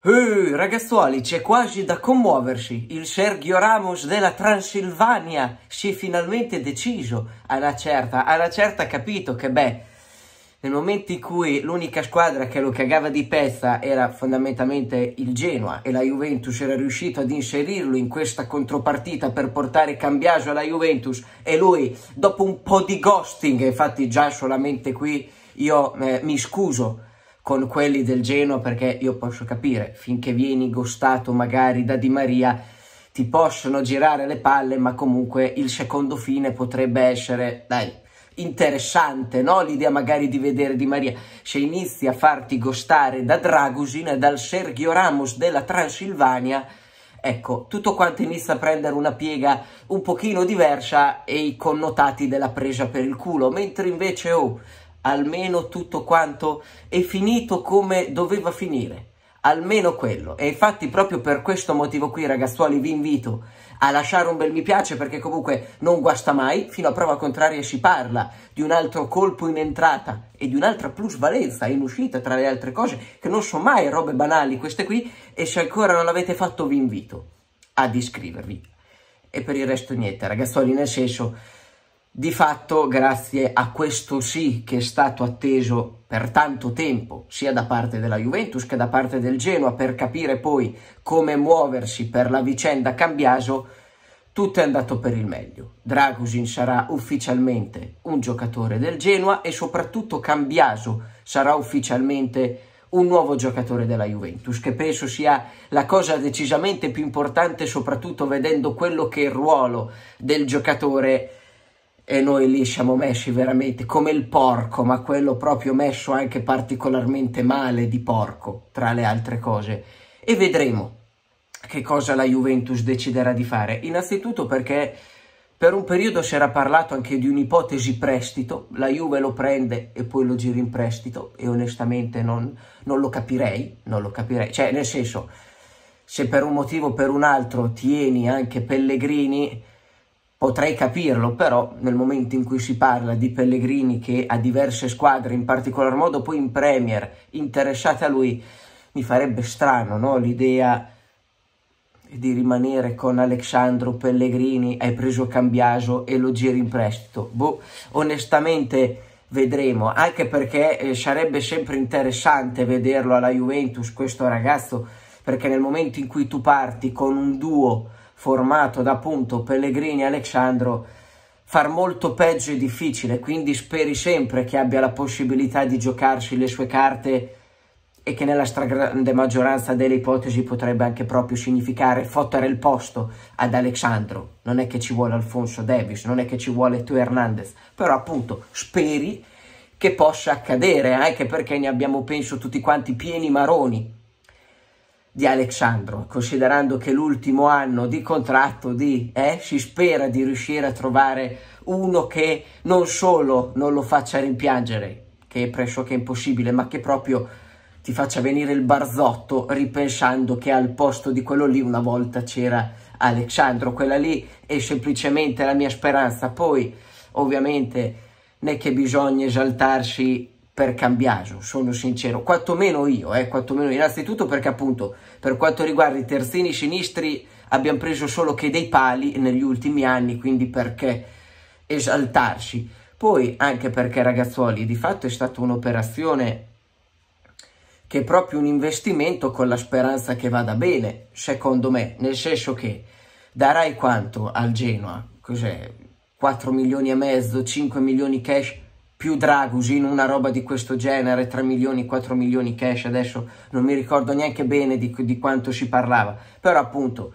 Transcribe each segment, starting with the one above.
Uh, ragazzuoli, c'è quasi da commuoversi. Il Sergio Ramos della Transilvania si è finalmente deciso. Alla certa, alla certa ha capito che, beh, nel momento in cui l'unica squadra che lo cagava di pezza era fondamentalmente il Genoa e la Juventus era riuscita ad inserirlo in questa contropartita per portare Cambiaso alla Juventus e lui, dopo un po' di ghosting, infatti già solamente qui io eh, mi scuso con quelli del Genoa perché io posso capire, finché vieni gostato magari da Di Maria ti possono girare le palle, ma comunque il secondo fine potrebbe essere, dai, interessante, no? L'idea magari di vedere Di Maria. Se inizi a farti gostare da Dragusin, dal Sergio Ramos della Transilvania, ecco, tutto quanto inizia a prendere una piega un pochino diversa e i connotati della presa per il culo, mentre invece, oh, almeno tutto quanto è finito come doveva finire almeno quello. E infatti proprio per questo motivo qui, ragazzuoli, vi invito a lasciare un bel mi piace perché comunque non guasta mai, fino a prova contraria si parla di un altro colpo in entrata e di un'altra plusvalenza in uscita, tra le altre cose, che non sono mai robe banali queste qui, e se ancora non l'avete fatto vi invito ad iscrivervi. E per il resto niente, ragazzuoli, nel senso di fatto, grazie a questo sì che è stato atteso per tanto tempo, sia da parte della Juventus che da parte del Genoa, per capire poi come muoversi per la vicenda Cambiaso, tutto è andato per il meglio. Dragusin sarà ufficialmente un giocatore del Genoa e soprattutto Cambiaso sarà ufficialmente un nuovo giocatore della Juventus, che penso sia la cosa decisamente più importante, soprattutto vedendo quello che è il ruolo del giocatore e noi lì siamo messi veramente come il porco, ma quello proprio messo anche particolarmente male di porco, tra le altre cose. E vedremo che cosa la Juventus deciderà di fare. Innanzitutto perché per un periodo si era parlato anche di un'ipotesi prestito, la Juve lo prende e poi lo gira in prestito e onestamente non, non lo capirei, non lo capirei. Cioè, nel senso, se per un motivo o per un altro tieni anche Pellegrini Potrei capirlo, però nel momento in cui si parla di Pellegrini che ha diverse squadre, in particolar modo poi in Premier, interessate a lui, mi farebbe strano no? l'idea di rimanere con Alexandro Pellegrini, hai preso Cambiaso e lo giri in prestito. Boh, onestamente vedremo, anche perché eh, sarebbe sempre interessante vederlo alla Juventus questo ragazzo, perché nel momento in cui tu parti con un duo formato da appunto Pellegrini e Alexandro, far molto peggio è difficile, quindi speri sempre che abbia la possibilità di giocarsi le sue carte e che nella stragrande maggioranza delle ipotesi potrebbe anche proprio significare fottere il posto ad Alexandro. Non è che ci vuole Alfonso Davis, non è che ci vuole tu Hernandez, però appunto speri che possa accadere, anche perché ne abbiamo penso tutti quanti pieni maroni di Alexandro, considerando che l'ultimo anno di contratto di eh, si spera di riuscire a trovare uno che non solo non lo faccia rimpiangere, che è pressoché impossibile, ma che proprio ti faccia venire il barzotto ripensando che al posto di quello lì una volta c'era Alexandro, quella lì è semplicemente la mia speranza. Poi, ovviamente, non è che bisogna esaltarsi per Cambiaso, sono sincero, quantomeno io, eh, quantomeno innanzitutto perché appunto per quanto riguarda i terzini sinistri abbiamo preso solo che dei pali negli ultimi anni, quindi perché esaltarci. Poi anche perché Ragazzuoli di fatto è stata un'operazione che è proprio un investimento con la speranza che vada bene, secondo me, nel senso che darai quanto al Genoa? Cos'è? 4 milioni e mezzo, 5 milioni cash? più Dragusin, una roba di questo genere, 3 milioni, 4 milioni cash, adesso non mi ricordo neanche bene di, di quanto si parlava, però appunto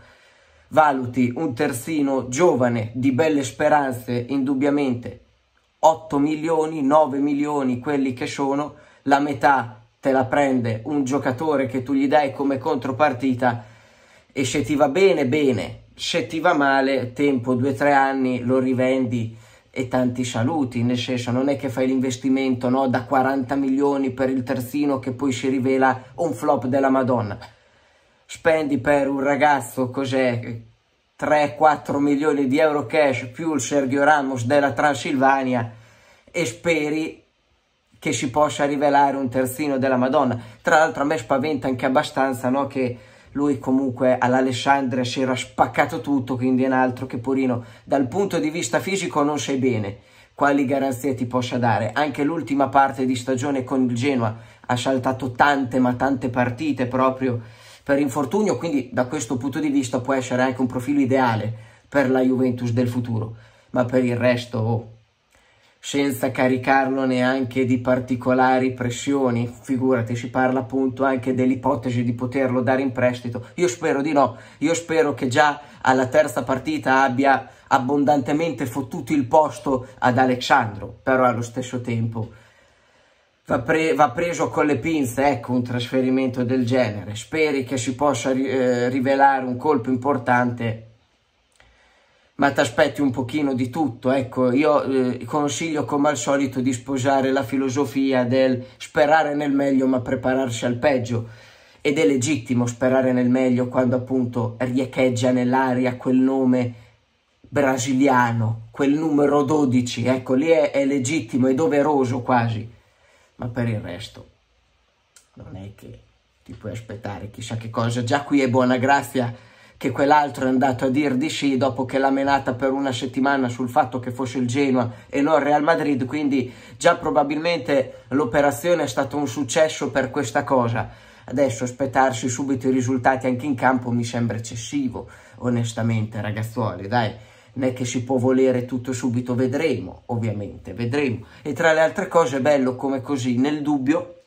valuti un terzino giovane di belle speranze, indubbiamente 8 milioni, 9 milioni quelli che sono, la metà te la prende un giocatore che tu gli dai come contropartita e se ti va bene, bene, se ti va male, tempo 2-3 anni lo rivendi e tanti saluti, nel senso non è che fai l'investimento no, da 40 milioni per il terzino che poi si rivela un flop della Madonna. Spendi per un ragazzo cos'è 3-4 milioni di euro cash più il Sergio Ramos della Transilvania e speri che si possa rivelare un terzino della Madonna. Tra l'altro a me spaventa anche abbastanza no, che lui comunque all'Alessandria si era spaccato tutto, quindi è un altro che Purino dal punto di vista fisico non sai bene, quali garanzie ti possa dare. Anche l'ultima parte di stagione con il Genoa ha saltato tante ma tante partite proprio per infortunio, quindi da questo punto di vista può essere anche un profilo ideale per la Juventus del futuro, ma per il resto... Oh, senza caricarlo neanche di particolari pressioni, figurati, si parla appunto anche dell'ipotesi di poterlo dare in prestito. Io spero di no, io spero che già alla terza partita abbia abbondantemente fottuto il posto ad Alexandro, però allo stesso tempo va, pre va preso con le pinze, ecco, un trasferimento del genere. Speri che si possa eh, rivelare un colpo importante ma ti aspetti un pochino di tutto. Ecco, io eh, consiglio come al solito di sposare la filosofia del sperare nel meglio ma prepararsi al peggio. Ed è legittimo sperare nel meglio quando appunto riecheggia nell'aria quel nome brasiliano, quel numero 12, ecco lì è, è legittimo, è doveroso quasi, ma per il resto non è che ti puoi aspettare chissà che cosa, già qui è buona grazia che quell'altro è andato a dir di sì dopo che l'ha menata per una settimana sul fatto che fosse il Genoa e non il Real Madrid, quindi già probabilmente l'operazione è stato un successo per questa cosa. Adesso aspettarsi subito i risultati anche in campo mi sembra eccessivo, onestamente ragazzuoli, dai. Non è che si può volere tutto subito, vedremo, ovviamente, vedremo. E tra le altre cose è bello come così, nel dubbio,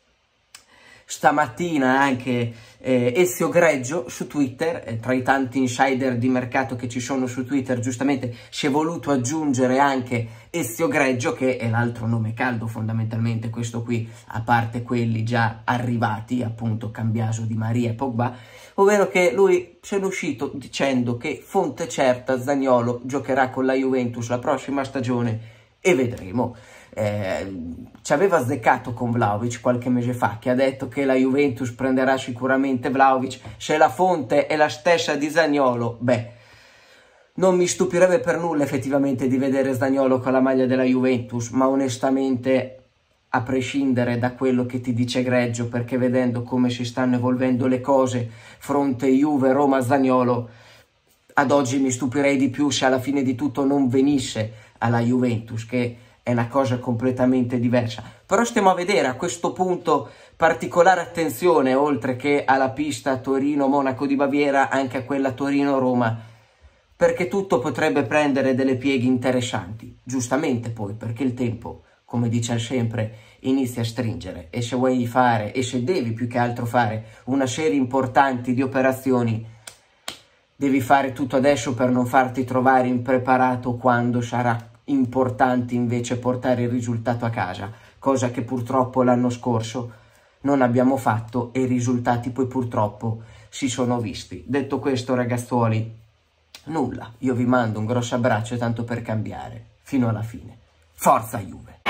stamattina anche eh, Ezio Greggio su Twitter, eh, tra i tanti insider di mercato che ci sono su Twitter, giustamente si è voluto aggiungere anche Ezio Greggio, che è l'altro nome caldo fondamentalmente, questo qui, a parte quelli già arrivati, appunto Cambiaso di Maria e Pogba, ovvero che lui se n'è uscito dicendo che fonte certa Zagnolo giocherà con la Juventus la prossima stagione e vedremo eh, ci aveva azzeccato con Vlaovic qualche mese fa, che ha detto che la Juventus prenderà sicuramente Vlaovic, se la fonte è la stessa di Zagnolo, beh, non mi stupirebbe per nulla effettivamente di vedere Zagnolo con la maglia della Juventus, ma onestamente a prescindere da quello che ti dice Greggio, perché vedendo come si stanno evolvendo le cose fronte Juve, Roma, Zagnolo, ad oggi mi stupirei di più se alla fine di tutto non venisse alla Juventus, che è una cosa completamente diversa. Però stiamo a vedere a questo punto particolare attenzione, oltre che alla pista Torino-Monaco di Baviera, anche a quella Torino-Roma, perché tutto potrebbe prendere delle pieghe interessanti. Giustamente poi, perché il tempo, come dice sempre, inizia a stringere e se vuoi fare, e se devi più che altro fare, una serie importante di operazioni, devi fare tutto adesso per non farti trovare impreparato quando sarà importante invece portare il risultato a casa, cosa che purtroppo l'anno scorso non abbiamo fatto e i risultati poi purtroppo si sono visti. Detto questo ragazzuoli, nulla, io vi mando un grosso abbraccio e tanto per cambiare, fino alla fine. Forza Juve!